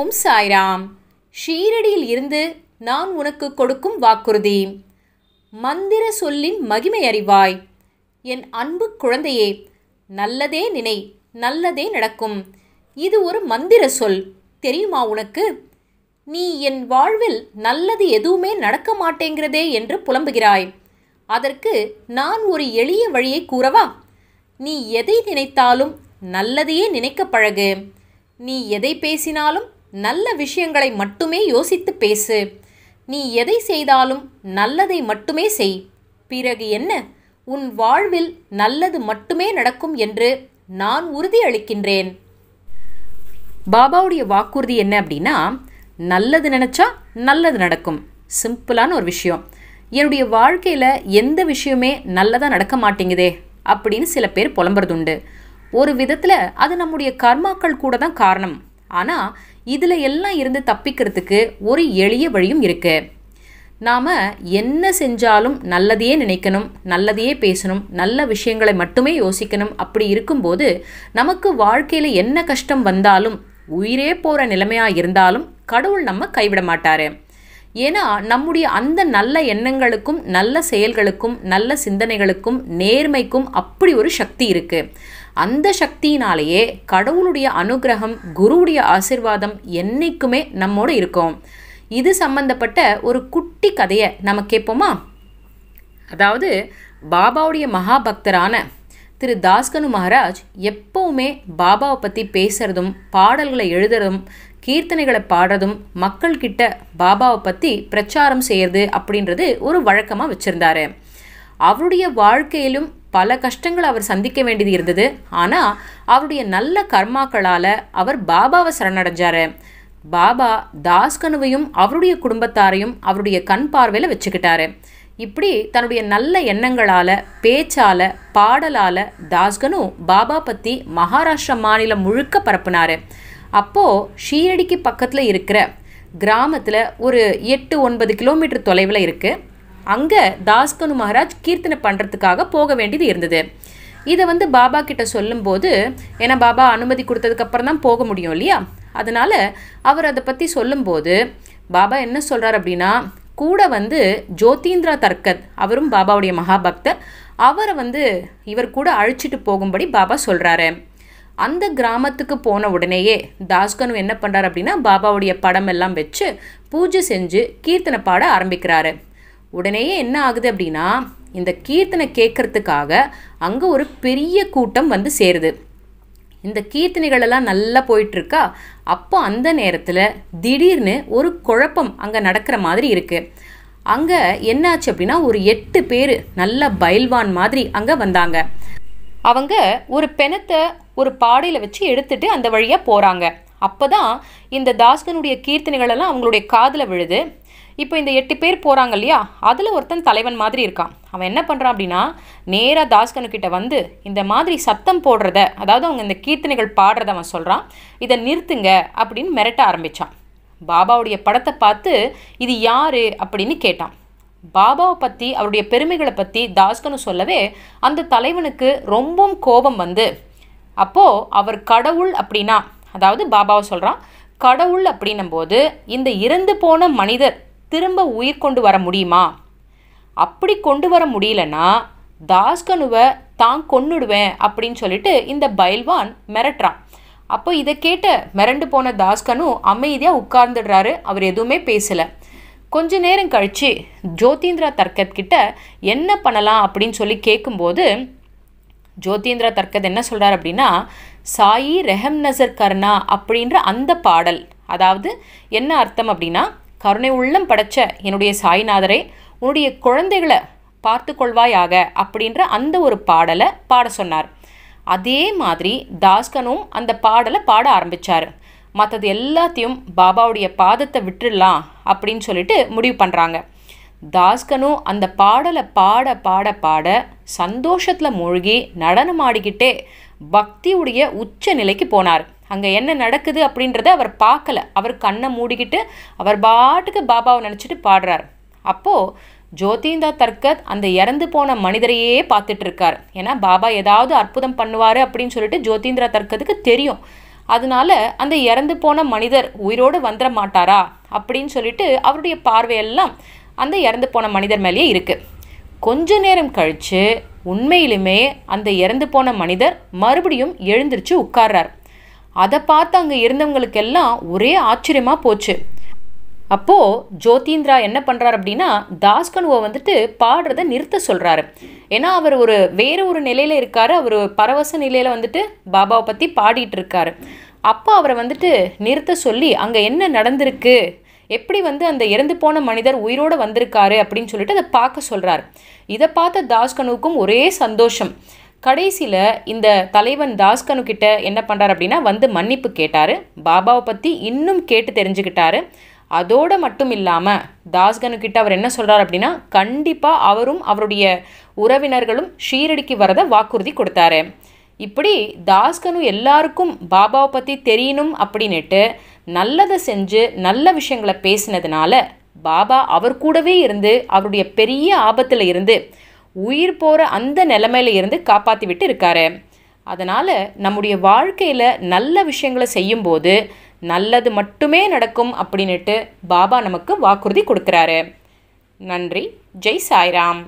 ஓம் சாய்ராம் ஷீரடியில் இருந்து நான் உனக்கு கொடுக்கும் வாக்குறுதி மந்திர சொல்லின் மகிமை அறிவாய் என் அன்பு குழந்தையே நல்லதே நினை நல்லதே நடக்கும் இது ஒரு மந்திர சொல் தெரியுமா உனக்கு நீ என் வாழ்வில் நல்லது எதுவுமே நடக்க மாட்டேங்கிறதே என்று புலம்புகிறாய் அதற்கு நான் ஒரு எளிய வழியை கூறவா நீ எதை நினைத்தாலும் நல்லதையே நினைக்க பழகு நீ எதை பேசினாலும் நல்ல விஷயங்களை மட்டுமே யோசித்து பேசு நீ எதை செய்தாலும் நல்லதை மட்டுமே செய் பிறகு என்ன உன் வாழ்வில் நல்லது மட்டுமே நடக்கும் என்று நான் உறுதியளிக்கின்றேன் பாபாவுடைய வாக்குறுதி என்ன அப்படின்னா நல்லது நினச்சா நல்லது நடக்கும் சிம்பிளான ஒரு விஷயம் என்னுடைய வாழ்க்கையில் எந்த விஷயமே நல்லதாக நடக்க மாட்டேங்குதே அப்படின்னு சில பேர் புலம்புறதுண்டு ஒரு விதத்தில் அது நம்முடைய கர்மாக்கள் கூட தான் காரணம் ஆனால் இதில் எல்லாம் இருந்து தப்பிக்கிறதுக்கு ஒரு எளிய வழியும் இருக்குது நாம் என்ன செஞ்சாலும் நல்லதையே நினைக்கணும் நல்லதையே பேசணும் நல்ல விஷயங்களை மட்டுமே யோசிக்கணும் அப்படி இருக்கும்போது நமக்கு வாழ்க்கையில் என்ன கஷ்டம் வந்தாலும் உயிரே போகிற நிலைமையாக இருந்தாலும் கடவுள் நம்ம கைவிட மாட்டார் ஏன்னா நம்முடைய அந்த நல்ல எண்ணங்களுக்கும் நல்ல செயல்களுக்கும் நல்ல சிந்தனைகளுக்கும் நேர்மைக்கும் அப்படி ஒரு சக்தி இருக்குது அந்த சக்தியினாலேயே கடவுளுடைய அனுகிரகம் குருவுடைய ஆசிர்வாதம் என்றைக்குமே நம்மோடு இருக்கும் இது சம்பந்தப்பட்ட ஒரு குட்டி கதையை நம்ம கேட்போமா அதாவது பாபாவுடைய மகாபக்தரான திரு தாஸ்கனு மகாராஜ் எப்போவுமே பாபாவை பற்றி பேசுகிறதும் பாடல்களை எழுதுறதும் கீர்த்தனைகளை பாடுறதும் மக்கள்கிட்ட பாபாவை பற்றி பிரச்சாரம் செய்கிறது அப்படின்றது ஒரு வழக்கமாக வச்சுருந்தாரு அவருடைய வாழ்க்கையிலும் பல கஷ்டங்கள் அவர் சந்திக்க வேண்டியது இருந்தது ஆனால் அவருடைய நல்ல கர்மாக்களால் அவர் பாபாவை சரணடைஞ்சார் பாபா தாஸ்கனுவையும் அவருடைய குடும்பத்தாரையும் அவருடைய கண் பார்வையில் வச்சுக்கிட்டாரு இப்படி தன்னுடைய நல்ல எண்ணங்களால் பேச்சால் பாடலால் தாஸ்கனு பாபா பற்றி மகாராஷ்டிரா மாநிலம் முழுக்க பரப்புனார் அப்போது ஷீரடிக்கு பக்கத்தில் இருக்கிற கிராமத்தில் ஒரு எட்டு ஒன்பது கிலோமீட்டர் தொலைவில் இருக்குது அங்கே தாஸ்கனு மகாராஜ் கீர்த்தனை பண்ணுறதுக்காக போக வேண்டியது இருந்தது இதை வந்து பாபா கிட்ட சொல்லும்போது ஏன்னா பாபா அனுமதி கொடுத்ததுக்கப்புறம் தான் போக முடியும் இல்லையா அதனால் அவர் அதை பற்றி சொல்லும்போது பாபா என்ன சொல்கிறார் அப்படின்னா கூட வந்து ஜோதீந்திரா தர்கத் அவரும் பாபாவுடைய மகாபக்தர் அவரை வந்து இவர் கூட அழைச்சிட்டு போகும்படி பாபா சொல்கிறாரு அந்த கிராமத்துக்கு போன உடனேயே தாஸ்கனு என்ன பண்ணுறார் அப்படின்னா பாபாவுடைய படம் எல்லாம் வச்சு பூஜை செஞ்சு கீர்த்தனை பாட ஆரம்பிக்கிறாரு உடனேயே என்ன ஆகுது அப்படின்னா இந்த கீர்த்தனை கேட்குறதுக்காக அங்கே ஒரு பெரிய கூட்டம் வந்து சேருது இந்த கீர்த்தனைகளெல்லாம் நல்லா போயிட்டுருக்கா அப்போ அந்த நேரத்தில் திடீர்னு ஒரு குழப்பம் அங்கே நடக்கிற மாதிரி இருக்குது அங்கே என்னாச்சு அப்படின்னா ஒரு எட்டு பேர் நல்ல பயில்வான் மாதிரி அங்கே வந்தாங்க அவங்க ஒரு பெணத்தை ஒரு பாடையில் வச்சு எடுத்துகிட்டு அந்த வழியாக போகிறாங்க அப்போ தான் இந்த தாஸ்கனுடைய கீர்த்தனைகளெல்லாம் அவங்களுடைய காதில் விழுது இப்போ இந்த எட்டு பேர் போகிறாங்க இல்லையா அதில் ஒருத்தன் தலைவன் மாதிரி இருக்கான் அவன் என்ன பண்ணுறான் அப்படின்னா நேராக தாஸ்கனுக்கிட்ட வந்து இந்த மாதிரி சத்தம் போடுறத அதாவது அவங்க இந்த கீர்த்தனைகள் பாடுறத அவன் சொல்கிறான் இதை நிறுத்துங்க அப்படின்னு மிரட்ட ஆரம்பித்தான் பாபாவுடைய படத்தை பார்த்து இது யார் அப்படின்னு கேட்டான் பாபாவை பற்றி அவருடைய பெருமைகளை பற்றி தாஸ்கனு சொல்லவே அந்த தலைவனுக்கு ரொம்பவும் கோபம் வந்து அப்போது அவர் கடவுள் அப்படின்னா அதாவது பாபாவை சொல்கிறான் கடவுள் அப்படின்னும்போது இந்த இறந்து போன மனிதர் திரும்ப உயிர் கொண்டு வர முடியுமா அப்படி கொண்டு வர முடியலன்னா தாஸ்கனுவை தான் கொன்னுடுவேன் அப்படின்னு சொல்லிட்டு இந்த பைல்வான் மிரட்டுறான் அப்போ இதை கேட்ட மிரண்டு போன தாஸ்கனு அமைதியாக உட்கார்ந்துடுறாரு அவர் எதுவுமே பேசலை கொஞ்ச நேரம் கழித்து ஜோதீந்திரா தர்கத் என்ன பண்ணலாம் அப்படின்னு சொல்லி கேட்கும்போது ஜோதீந்திரா தர்க்கத் என்ன சொல்கிறார் அப்படின்னா சாயி ரெஹம் நசர் கர்ணா அப்படின்ற அந்த பாடல் அதாவது என்ன அர்த்தம் அப்படின்னா கருணை உள்ளம் படைச்ச என்னுடைய சாய்நாதரை உன்னுடைய குழந்தைகளை பார்த்து கொள்வாயாக அப்படின்ற அந்த ஒரு பாடலை பாட சொன்னார் அதே மாதிரி தாஸ்கனும் அந்த பாடலை பாட ஆரம்பித்தார் மற்றது எல்லாத்தையும் பாபாவுடைய பாதத்தை விட்டுடலாம் அப்படின்னு சொல்லிட்டு முடிவு பண்ணுறாங்க தாஸ்கனும் அந்த பாடலை பாட பாட பாட சந்தோஷத்தில் மூழ்கி நடனம் ஆடிக்கிட்டே பக்தியுடைய உச்ச நிலைக்கு போனார் அங்கே என்ன நடக்குது அப்படின்றத அவர் பார்க்கல அவர் கண்ணை மூடிக்கிட்டு அவர் பாட்டுக்கு பாபாவை நினச்சிட்டு பாடுறார் அப்போது ஜோதிந்தா தர்கத் அந்த இறந்து போன மனிதரையே பார்த்துட்டு இருக்கார் ஏன்னா பாபா ஏதாவது அற்புதம் பண்ணுவார் அப்படின்னு சொல்லிட்டு ஜோதிந்திரா தர்கத்துக்கு தெரியும் அதனால அந்த இறந்து போன மனிதர் உயிரோடு வந்துட மாட்டாரா அப்படின்னு சொல்லிட்டு அவருடைய பார்வையெல்லாம் அந்த இறந்து போன மனிதர் மேலேயே இருக்குது கொஞ்ச நேரம் கழித்து உண்மையிலுமே அந்த இறந்து போன மனிதர் மறுபடியும் எழுந்திருச்சு உட்கார்றார் அதை பார்த்து அங்கே இருந்தவங்களுக்கெல்லாம் ஒரே ஆச்சரியமாக போச்சு அப்போது ஜோதீந்திரா என்ன பண்ணுறார் அப்படின்னா தாஸ்கனுவை வந்துட்டு பாடுறதை நிறுத்த சொல்கிறாரு ஏன்னா அவர் ஒரு வேறு ஒரு நிலையில் இருக்கார் அவர் பரவச நிலையில் வந்துட்டு பாபாவை பற்றி பாடிட்டு இருக்காரு அப்போ அவரை வந்துட்டு நிறுத்த சொல்லி அங்கே என்ன நடந்திருக்கு எப்படி வந்து அந்த இறந்து போன மனிதர் உயிரோடு வந்திருக்காரு அப்படின்னு சொல்லிட்டு அதை பார்க்க சொல்கிறார் இதை பார்த்த தாஸ்கனுக்கும் ஒரே சந்தோஷம் கடைசியில் இந்த தலைவன் தாஸ்கனு கிட்ட என்ன பண்ணுறார் அப்படின்னா வந்து மன்னிப்பு கேட்டார் பாபாவை பற்றி இன்னும் கேட்டு தெரிஞ்சுக்கிட்டாரு அதோடு மட்டும் இல்லாமல் தாஸ்கனுக்கிட்ட அவர் என்ன சொல்கிறார் அப்படின்னா கண்டிப்பாக அவரும் அவருடைய உறவினர்களும் ஷீரடிக்கு வரத வாக்குறுதி கொடுத்தாரு இப்படி தாஸ்கனு எல்லாருக்கும் பாபாவை பற்றி தெரியணும் அப்படின்னுட்டு நல்லதை செஞ்சு நல்ல விஷயங்களை பேசினதுனால பாபா அவர் கூடவே இருந்து அவருடைய பெரிய ஆபத்தில் இருந்து உயிர் போகிற அந்த நிலைமையில இருந்து காப்பாற்றி விட்டு இருக்காரு அதனால் நம்முடைய வாழ்க்கையில் நல்ல விஷயங்களை செய்யும்போது நல்லது மட்டுமே நடக்கும் அப்படின்ட்டு பாபா நமக்கு வாக்குறுதி கொடுக்குறாரு நன்றி ஜெய் சாய்ராம்